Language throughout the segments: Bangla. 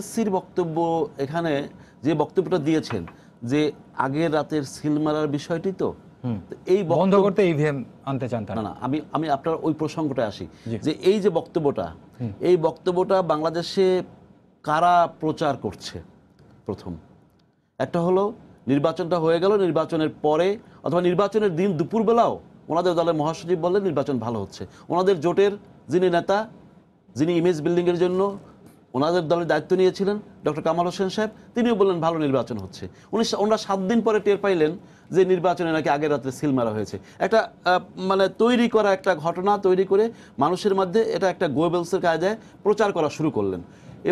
এসসির বক্তব্য এখানে যে বক্তব্যটা দিয়েছেন যে আগের রাতের সিল মারার বিষয়টি তো এই বন্ধ করতে ইভিএম e আনতে চান না না আমি আমি আপনার ওই প্রসঙ্গটা আসি যে এই যে বক্তব্যটা এই বক্তব্যটা বাংলাদেশে কারা প্রচার করছে প্রথম একটা হলো নির্বাচনটা হয়ে গেল নির্বাচনের পরে অথবা নির্বাচনের দিন দুপুরবেলাও ওনাদের দলের মহাসচিব বললেন নির্বাচন ভালো হচ্ছে ওনাদের জোটের যিনি নেতা যিনি ইমেজ বিল্ডিংয়ের জন্য ওনাদের দলের দায়িত্ব নিয়েছিলেন ডক্টর কামাল হোসেন সাহেব তিনিও বললেন ভালো নির্বাচন হচ্ছে উনি ওনারা সাত দিন পরে টের পাইলেন যে নির্বাচনে নাকি আগের রাত্রে সিল মারা হয়েছে একটা মানে তৈরি করা একটা ঘটনা তৈরি করে মানুষের মধ্যে এটা একটা গোয়েবেলসের কায়দায় প্রচার করা শুরু করলেন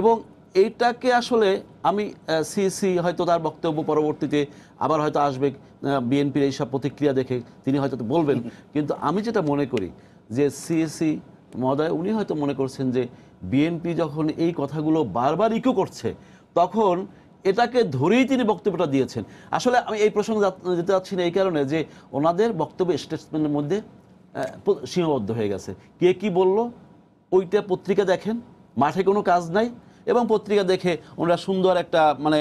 এবং এইটাকে আসলে আমি সিসি হয়তো তার বক্তব্য পরবর্তীতে আবার হয়তো আসবে বিএনপির এইসব প্রতিক্রিয়া দেখে তিনি হয়তো বলবেন কিন্তু আমি যেটা মনে করি যে সিএসি মহোদয় উনি হয়তো মনে করছেন যে বিএনপি যখন এই কথাগুলো বারবার ইকো করছে তখন এটাকে ধরেই তিনি বক্তব্যটা দিয়েছেন আসলে আমি এই প্রসঙ্গে যেতে চাচ্ছি না এই কারণে যে ওনাদের বক্তব্য স্টেটমেন্টের মধ্যে সীমাবদ্ধ হয়ে গেছে কে কি বলল ওইটা পত্রিকা দেখেন মাঠে কোনো কাজ নাই এবং পত্রিকা দেখে ওনারা সুন্দর একটা মানে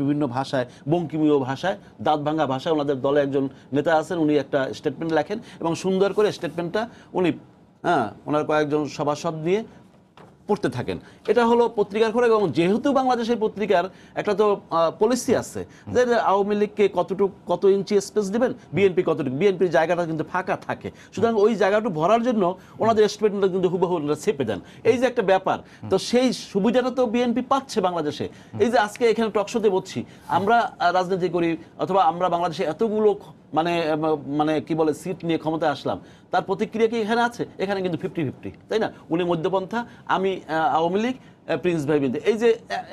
বিভিন্ন ভাষায় বঙ্কিমীয় ভাষায় দাঁত ভাঙা ভাষায় ওনাদের দলে একজন নেতা আছেন উনি একটা স্টেটমেন্ট লেখেন এবং সুন্দর করে স্টেটমেন্টটা উনি হ্যাঁ ওনার কয়েকজন সভাসদ নিয়ে পড়তে থাকেন এটা হলো পত্রিকার খোরাক এবং যেহেতু বাংলাদেশের পত্রিকার একটা তো পলিসি আছে যে আওয়ামী লীগকে কতটুকু কত ইঞ্চি স্পেস দিবেন বিএনপি কতটুকু বিএনপির জায়গাটা কিন্তু ফাঁকা থাকে সুতরাং ওই জায়গাটা ভরার জন্য ওনাদের স্টেটমেন্টটা কিন্তু হুবহু ওনারা চেপে দেন এই যে একটা ব্যাপার তো সেই সুবিধাটা তো বিএনপি পাচ্ছে বাংলাদেশে এই যে আজকে এখানে টকশোতে বলছি আমরা রাজনীতি করি অথবা আমরা বাংলাদেশে এতগুলো মানে মানে কি বলে সিট নিয়ে ক্ষমতায় আসলাম তার প্রতিক্রিয়া কি এখানে আছে এখানে কিন্তু ফিফটি ফিফটি তাই না উনি মধ্যপন্থা আমি আওয়ামী লীগ প্রিন্স ভাই বিন্দু এই যে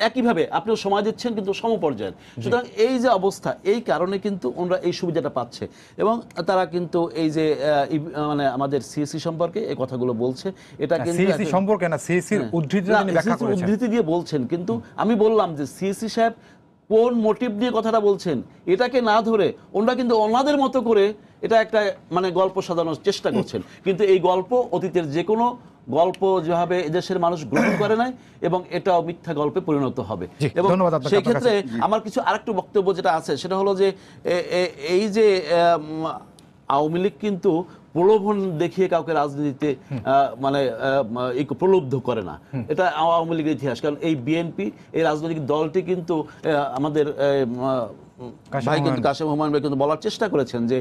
একইভাবে আপনিও সময় দিচ্ছেন কিন্তু সমপর্যায়ের সুতরাং এই যে অবস্থা এই কারণে কিন্তু ওনারা এই সুবিধাটা পাচ্ছে এবং তারা কিন্তু এই যে মানে আমাদের সিএসি সম্পর্কে এই কথাগুলো বলছে এটা কিন্তু সম্পর্কে না সিএসির হ্যাঁ। উদ্ধৃতি উদ্ধৃতি দিয়ে বলছেন কিন্তু আমি বললাম যে সিএসি সাহেব কোন মোটিভ দিয়ে কথাটা বলছেন এটাকে না ধরে ওনারা কিন্তু ওনাদের মতো করে এটা একটা মানে গল্প সাজানোর চেষ্টা করছেন কিন্তু এই গল্প অতীতের যে কোনো গল্প যেভাবে এদেশের মানুষ গ্রহণ করে নাই এবং এটাও মিথ্যা গল্পে পরিণত হবে এবং সেই ক্ষেত্রে আমার কিছু আরেকটু বক্তব্য যেটা আছে সেটা হলো যে এই যে আওয়ামী লীগ কিন্তু প্রলোভন দেখিয়ে কাউকে রাজনীতিতে মানে প্রলুব্ধ করে না এটা আওয়ামী লীগের ইতিহাস কারণ এই বিএনপি এই রাজনৈতিক দলটি কিন্তু আমাদের ভাই কিন্তু কাশেম হুমায়ুন ভাই কিন্তু বলার চেষ্টা করেছেন যে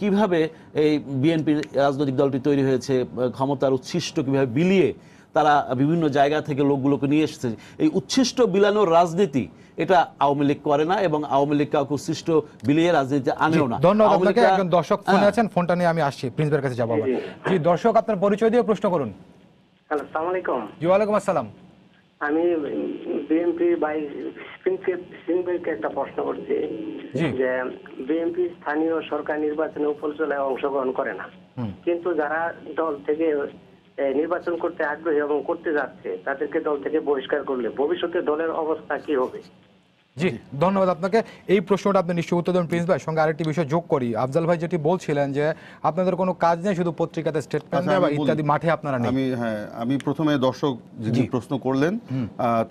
কিভাবে এই বিএনপি রাজনৈতিক দলটি তৈরি হয়েছে ক্ষমতার উচ্ছিষ্ট কিভাবে বিলিয়ে তারা বিভিন্ন জায়গা থেকে লোকগুলোকে নিয়ে এসেছে এই উচ্ছিষ্ট বিলানোর রাজনীতি এটা আওয়ামী লীগ করে না এবং আওয়ামী লীগ কাউকে উচ্ছিষ্ট বিলিয়ে রাজনীতি আনেও না ধন্যবাদ আপনাকে একজন দর্শক হ্যাঁ। আছেন ফোনটা নিয়ে আমি আসছি প্রিন্সিপালের কাছে যাবো আবার জি দর্শক আপনার পরিচয় দিয়ে প্রশ্ন করুন হ্যালো আলাইকুম জি ওয়ালাইকুম আসসালাম আমি বিএনপি বাই একটা প্রশ্ন করছি যে বিএমপি স্থানীয় সরকার নির্বাচনে উপলচলে অংশগ্রহণ করে না কিন্তু যারা দল থেকে নির্বাচন করতে আগ্রহী এবং করতে যাচ্ছে তাদেরকে দল থেকে বহিষ্কার করলে ভবিষ্যতে দলের অবস্থা কি হবে জি ধন্যবাদ আপনাকে এই প্রশ্নটা আপনি নিশ্চয়ই উত্তর দেবেন প্রিন্স ভাই সঙ্গে আরেকটি বিষয় যোগ করি আফজাল ভাই যেটি বলছিলেন যে আপনাদের কোনো কাজ নেই শুধু পত্রিকাতে স্টেটমেন্ট আচ্ছা, দেওয়া ইত্যাদি মাঠে আপনারা নেই আমি হ্যাঁ আমি প্রথমে দর্শক যিনি প্রশ্ন করলেন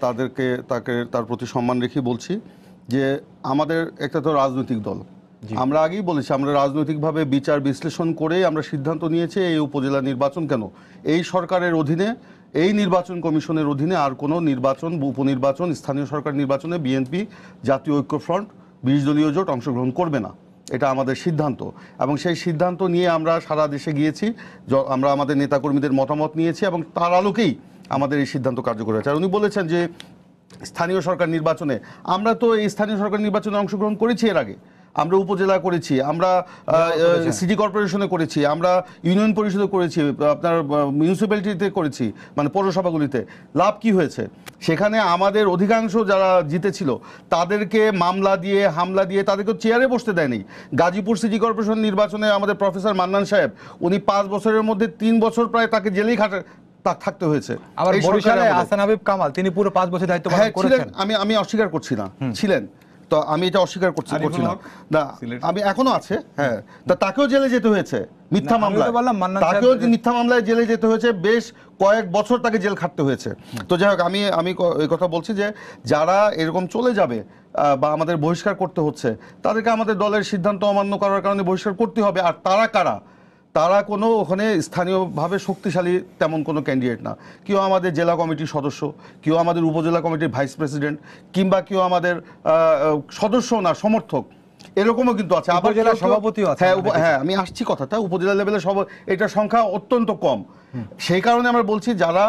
তাদেরকে তাকে তার প্রতি সম্মান রেখে বলছি যে আমাদের একটা তো রাজনৈতিক দল আমরা আগেই বলেছি আমরা রাজনৈতিকভাবে বিচার বিশ্লেষণ করে আমরা সিদ্ধান্ত নিয়েছি এই উপজেলা নির্বাচন কেন এই সরকারের অধীনে এই নির্বাচন কমিশনের অধীনে আর কোনো নির্বাচন উপনির্বাচন স্থানীয় সরকার নির্বাচনে বিএনপি জাতীয় ঐক্যফ্রন্ট বিশ দলীয় জোট অংশগ্রহণ করবে না এটা আমাদের সিদ্ধান্ত এবং সেই সিদ্ধান্ত নিয়ে আমরা সারা দেশে গিয়েছি আমরা আমাদের নেতাকর্মীদের মতামত নিয়েছি এবং তার আলোকেই আমাদের এই সিদ্ধান্ত কার্যকর হয়েছে আর উনি বলেছেন যে স্থানীয় সরকার নির্বাচনে আমরা তো এই স্থানীয় সরকার নির্বাচনে অংশগ্রহণ করেছি এর আগে আমরা উপজেলা করেছি আমরা সিটি কর্পোরেশনে করেছি আমরা ইউনিয়ন পরিষদে করেছি আপনার মিউনিসিপ্যালিটিতে করেছি মানে পৌরসভাগুলিতে লাভ কি হয়েছে সেখানে আমাদের অধিকাংশ যারা জিতেছিল তাদেরকে মামলা দিয়ে হামলা দিয়ে তাদেরকে চেয়ারে বসতে দেয়নি গাজীপুর সিটি কর্পোরেশন নির্বাচনে আমাদের প্রফেসর মান্নান সাহেব উনি পাঁচ বছরের মধ্যে তিন বছর প্রায় তাকে জেলেই খাটে থাকতে হয়েছে আবার বরিশালে হাসান হাবিব কামাল তিনি পুরো পাঁচ বছর দায়িত্ব হ্যাঁ, ছিলেন আমি আমি অস্বীকার করছি না ছিলেন তো আমি এটা অস্বীকার করছি করছি না আমি এখনো আছে হ্যাঁ, হ্যাঁ। তাকেও জেলে যেতে হয়েছে মিথ্যা মামলা তাকেও মিথ্যা মামলায় জেলে যেতে হয়েছে বেশ কয়েক বছর তাকে জেল খাটতে হয়েছে তো যাই হোক আমি আমি এই কথা বলছি যে যারা এরকম চলে যাবে বা আমাদের বহিষ্কার করতে হচ্ছে তাদেরকে আমাদের দলের সিদ্ধান্ত অমান্য করার কারণে বহিষ্কার করতে হবে আর তারা কারা তারা কোনো ওখানে স্থানীয়ভাবে শক্তিশালী তেমন কোনো ক্যান্ডিডেট না কেউ আমাদের জেলা কমিটির সদস্য কেউ আমাদের উপজেলা কমিটির ভাইস প্রেসিডেন্ট কিংবা কেউ আমাদের সদস্য না সমর্থক এরকমও কিন্তু আছে আবার জেলা সভাপতি হ্যাঁ হ্যাঁ আমি আসছি কথাটা উপজেলা লেভেলে সব এটার সংখ্যা অত্যন্ত কম সেই কারণে আমরা বলছি যারা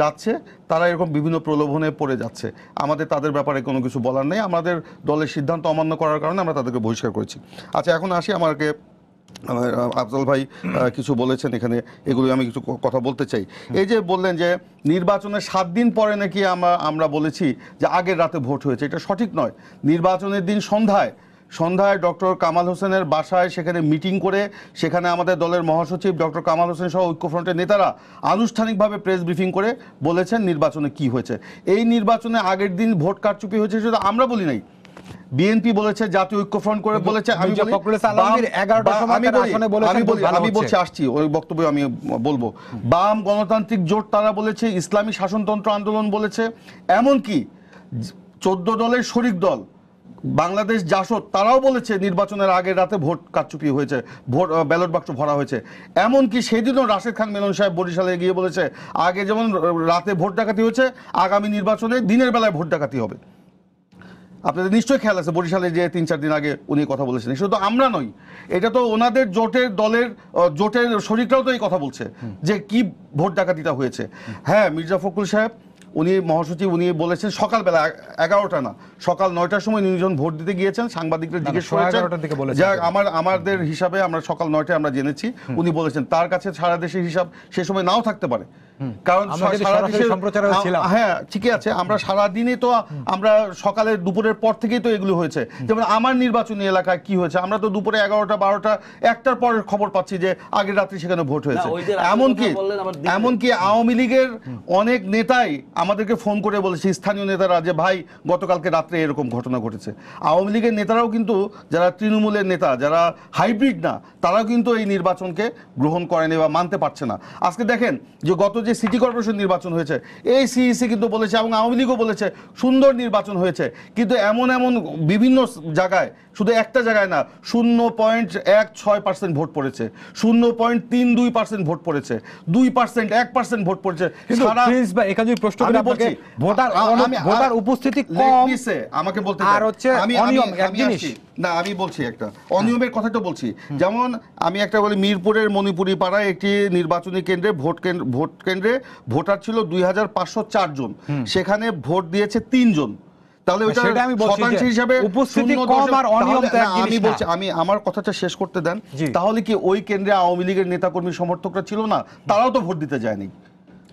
যাচ্ছে তারা এরকম বিভিন্ন প্রলোভনে পড়ে যাচ্ছে আমাদের তাদের ব্যাপারে কোনো কিছু বলার নেই আমাদের দলের সিদ্ধান্ত অমান্য করার কারণে আমরা তাদেরকে বহিষ্কার করেছি আচ্ছা এখন আসি আমাকে আফজল ভাই কিছু বলেছেন এখানে এগুলো আমি কিছু কথা বলতে চাই এই যে বললেন যে নির্বাচনের সাত দিন পরে নাকি আমরা আমরা বলেছি যে আগের রাতে ভোট হয়েছে এটা সঠিক নয় নির্বাচনের দিন সন্ধ্যায় সন্ধ্যায় ডক্টর কামাল হোসেনের বাসায় সেখানে মিটিং করে সেখানে আমাদের দলের মহাসচিব ডক্টর কামাল হোসেন সহ ঐক্যফ্রন্টের নেতারা আনুষ্ঠানিকভাবে প্রেস ব্রিফিং করে বলেছেন নির্বাচনে কি হয়েছে এই নির্বাচনে আগের দিন ভোট কারচুপি হয়েছে সেটা আমরা বলি নাই বিএনপি বলেছে জাতীয় ঐক্যফ্রন্ট করে বলেছে আমি আমি বলছি আসছি ওই বক্তব্য আমি বলবো বাম গণতান্ত্রিক জোট তারা বলেছে ইসলামী শাসনতন্ত্র আন্দোলন বলেছে এমন কি চোদ্দ দলের শরিক দল বাংলাদেশ জাসদ তারাও বলেছে নির্বাচনের আগের রাতে ভোট কারচুপি হয়েছে ভোট ব্যালট বাক্স ভরা হয়েছে এমনকি সেদিনও রাশেদ খান মেনন সাহেব বরিশালে গিয়ে বলেছে আগে যেমন রাতে ভোট ডাকাতি হয়েছে আগামী নির্বাচনে দিনের বেলায় ভোট ডাকাতি হবে আপনাদের নিশ্চয়ই খেয়াল আছে বরিশালে যে তিন চার দিন আগে উনি কথা বলেছেন শুধু আমরা নই এটা তো ওনাদের জোটের দলের জোটের শরিকরাও তো এই কথা বলছে যে কি ভোট ডাকাতিটা হয়েছে হ্যাঁ মির্জা ফখরুল সাহেব উনি মহাসচিব উনি বলেছেন সকালবেলা এগারোটা না সকাল নয়টার সময় নির্জন ভোট দিতে গিয়েছেন সাংবাদিকদের জিজ্ঞেস করেছেন যা আমার আমাদের হিসাবে আমরা সকাল নয়টায় আমরা জেনেছি উনি বলেছেন তার কাছে সারা দেশের হিসাব সে সময় নাও থাকতে পারে কারণ হ্যাঁ ঠিকই আছে আমরা তো আমরা সকালে দুপুরের পর থেকেই তো এগুলো হয়েছে যেমন আমার নির্বাচনী এলাকায় কি হয়েছে আমরা তো দুপুরে এগারোটা বারোটা একটার খবর পাচ্ছি যে আগের রাত্রি সেখানে ভোট হয়েছে এমনকি এমনকি আওয়ামী লীগের অনেক নেতাই আমাদেরকে ফোন করে বলেছে স্থানীয় নেতারা যে ভাই গতকালকে রাত্রে এরকম ঘটনা ঘটেছে আওয়ামী লীগের নেতারাও কিন্তু যারা তৃণমূলের নেতা যারা হাইব্রিড না তারাও কিন্তু এই নির্বাচনকে গ্রহণ করেনি বা মানতে পারছে না আজকে দেখেন যে গত যে যে সিটি কর্পোরেশন নির্বাচন হয়েছে এই সিইসি কিন্তু বলেছে এবং আওয়ামী লীগও বলেছে সুন্দর নির্বাচন হয়েছে কিন্তু এমন এমন বিভিন্ন জায়গায় শুধু একটা জায়গায় না শূন্য পয়েন্ট এক ছয় পার্সেন্ট ভোট পড়েছে শূন্য পয়েন্ট তিন দুই পার্সেন্ট ভোট পড়েছে দুই পার্সেন্ট এক পার্সেন্ট ভোট পড়েছে একাধিক প্রশ্ন বলছি ভোটার ভোটার উপস্থিতি কম আমাকে বলতে আর হচ্ছে আমি না আমি বলছি একটা অনিয়মের কথা তো বলছি যেমন আমি একটা বলি মিরপুরের মণিপুরি পাড়ায় একটি নির্বাচনী কেন্দ্রে ভোট কেন্দ্র ভোট কেন্দ্র কেন্দ্রে ভোটার ছিল দুই হাজার জন সেখানে ভোট দিয়েছে তিনজন উপস্থিতি ছিল তারাও তো ভোট দিতে যায়নি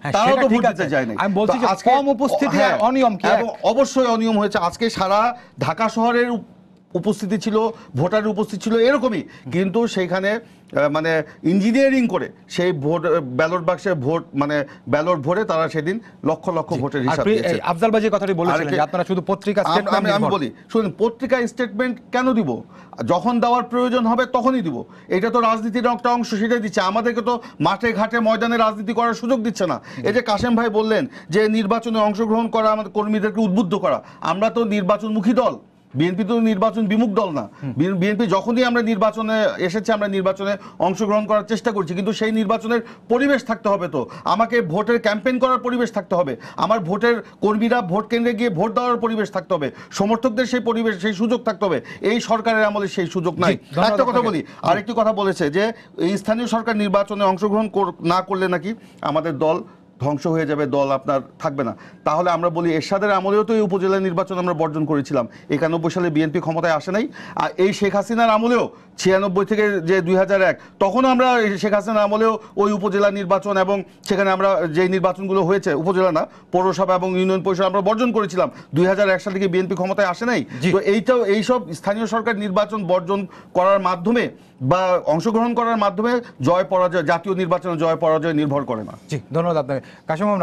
হ্যাঁ, তারাও তো ভোট দিতে হ্যাঁ, অনিয়ম অবশ্যই অনিয়ম হয়েছে আজকে সারা ঢাকা শহরের উপস্থিতি ছিল ভোটারের উপস্থিত ছিল এরকমই কিন্তু সেইখানে মানে ইঞ্জিনিয়ারিং করে সেই ভোট ব্যালট বাক্সে ভোট মানে ব্যালট ভরে তারা সেদিন লক্ষ লক্ষ ভোটের হিসাব দিয়েছে আফজাল ভাই কথাটি বলেছিলেন আপনারা শুধু পত্রিকা স্টেটমেন্ট আমি বলি শুনুন পত্রিকা স্টেটমেন্ট কেন দিব যখন দেওয়ার প্রয়োজন হবে তখনই দিব এটা তো রাজনীতির একটা অংশ সেটাই দিচ্ছে আমাদেরকে তো মাঠে ঘাটে ময়দানে রাজনীতি করার সুযোগ দিচ্ছে না এই যে কাশেম ভাই বললেন যে নির্বাচনে অংশগ্রহণ করা আমাদের কর্মীদেরকে উদ্বুদ্ধ করা আমরা তো নির্বাচনমুখী দল বিএনপি তো নির্বাচন বিমুখ দল না বিএনপি যখনই আমরা নির্বাচনে এসেছে আমরা নির্বাচনে অংশগ্রহণ করার চেষ্টা করছি কিন্তু সেই নির্বাচনের পরিবেশ থাকতে হবে তো আমাকে ভোটের ক্যাম্পেইন করার পরিবেশ থাকতে হবে আমার ভোটের কর্মীরা ভোট কেন্দ্রে গিয়ে ভোট দেওয়ার পরিবেশ থাকতে হবে সমর্থকদের সেই পরিবেশ সেই সুযোগ থাকতে হবে এই সরকারের আমলে সেই সুযোগ নাই একটা কথা বলি আরেকটি কথা বলেছে যে স্থানীয় সরকার নির্বাচনে অংশগ্রহণ না করলে নাকি আমাদের দল ধ্বংস হয়ে যাবে দল আপনার থাকবে না তাহলে আমরা বলি এরশাদের আমলেও তো এই উপজেলা নির্বাচন আমরা বর্জন করেছিলাম একানব্বই সালে বিএনপি ক্ষমতায় আসে নাই আর এই শেখ হাসিনার আমলেও ছিয়ানব্বই থেকে যে দুই হাজার এক তখন আমরা শেখ হাসিনার আমলেও ওই উপজেলা নির্বাচন এবং সেখানে আমরা যে নির্বাচনগুলো হয়েছে উপজেলা না পৌরসভা এবং ইউনিয়ন পরিষদ আমরা বর্জন করেছিলাম দুই হাজার এক সাল থেকে বিএনপি ক্ষমতায় আসে নাই তো এইটাও এইসব স্থানীয় সরকার নির্বাচন বর্জন করার মাধ্যমে বা অংশগ্রহণ করার মাধ্যমে জয় পরাজয় জাতীয় নির্বাচনে জয় পরাজয় নির্ভর করে না জি ধন্যবাদ আপনাকে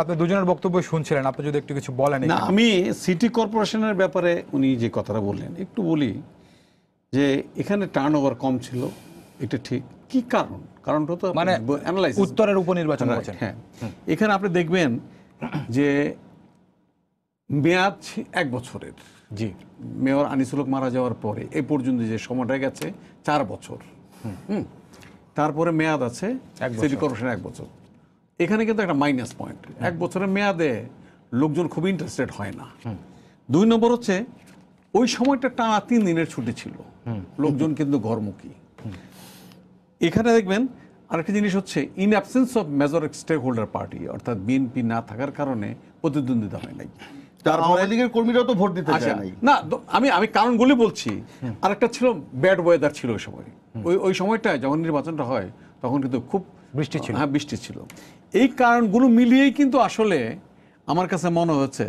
আপনি দুজনের বক্তব্য শুনছিলেন আপনি যদি একটু কিছু বলেন না আমি সিটি কর্পোরেশনের ব্যাপারে উনি যে কথাটা বললেন একটু বলি যে এখানে টার্ন ওভার কম ছিল এটা ঠিক কি কারণ কারণটা তো মানে উত্তরের উপনির্বাচন হ্যাঁ এখানে আপনি দেখবেন যে মেয়াদ এক বছরের জি মেয়র আনিসুলক মারা যাওয়ার পরে এ পর্যন্ত যে সময়টা গেছে চার বছর হুম তারপরে মেয়াদ আছে সিটি কর্পোরেশন এক বছর এখানে কিন্তু একটা মাইনাস পয়েন্ট এক বছরের মেয়াদে লোকজন খুব ইন্টারেস্টেড হয় না দুই নম্বর হচ্ছে ওই সময়টা টানা তিন দিনের ছুটি ছিল লোকজন কিন্তু ঘরমুখী এখানে দেখবেন আরেকটা জিনিস হচ্ছে in absence of major stakeholder party অর্থাৎ বিএনপি না থাকার কারণে প্রতিদ্বন্দ্বিতা হয় নাই কর্মীরাও তো ভোট দিতে আচ্ছা, না আমি আমি কারণগুলি বলছি আরেকটা ছিল ব্যাড ওয়েদার ছিল ওই সময় ওই ওই সময়টায় যখন নির্বাচনটা হয় তখন কিন্তু খুব বৃষ্টি ছিল হ্যাঁ বৃষ্টি ছিল এই কারণগুলো মিলিয়েই কিন্তু আসলে আমার কাছে মনে হচ্ছে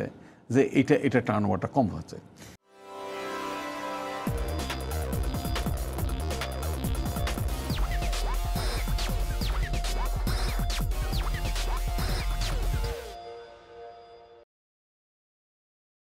যে এটা এটা টার্ন কম হচ্ছে